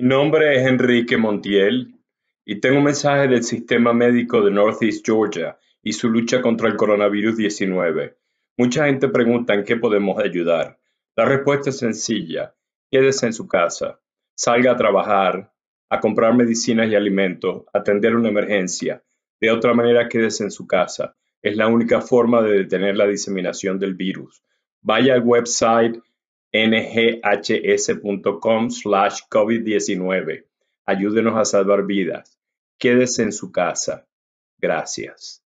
Mi nombre es Enrique Montiel y tengo un mensaje del sistema médico de Northeast Georgia y su lucha contra el coronavirus 19. Mucha gente pregunta en qué podemos ayudar. La respuesta es sencilla. Quédese en su casa, salga a trabajar, a comprar medicinas y alimentos, atender una emergencia. De otra manera, quédese en su casa. Es la única forma de detener la diseminación del virus. Vaya al website NGHS.com slash COVID-19. Ayúdenos a salvar vidas. Quédese en su casa. Gracias.